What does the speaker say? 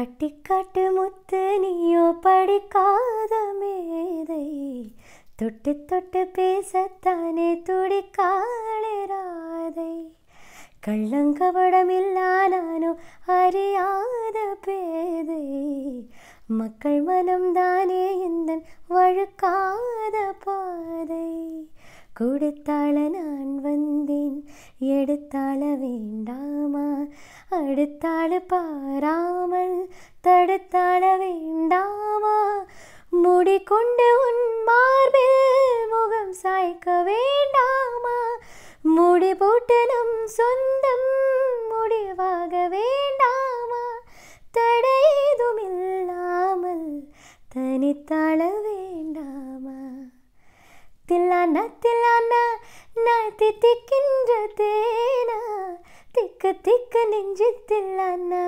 பட்டிக்காட்டு முத்து நீயோ படிக்காத மேதை தொட்டு தொட்டு பேசத்தானே துடிக்காளே ராதை கள்ளங்கவடமில்லா நானோ அறியாத பேதை மக்கள் மனம் தானே இந்த வழுக்காத பாதை கொடுத்தாள நான் வந்தேன் எடுத்தாள வேண்டாமா அடுத்தாள் பாராம தடுத்தாட வேண்டாமா முடி கொண்டு உன் மார்பில் முகம் சாய்க்க வேண்டாமா முடி போட்டு நம் சொந்தம் முடிவாக வேண்டாமா தடையதும் இல்லாமல் தனித்தாழ வேண்டாமா தில்லானா தில்லானா நான் தித்திக்கின்ற தேனா திக்கு திக்கு நெஞ்சு தில்லானா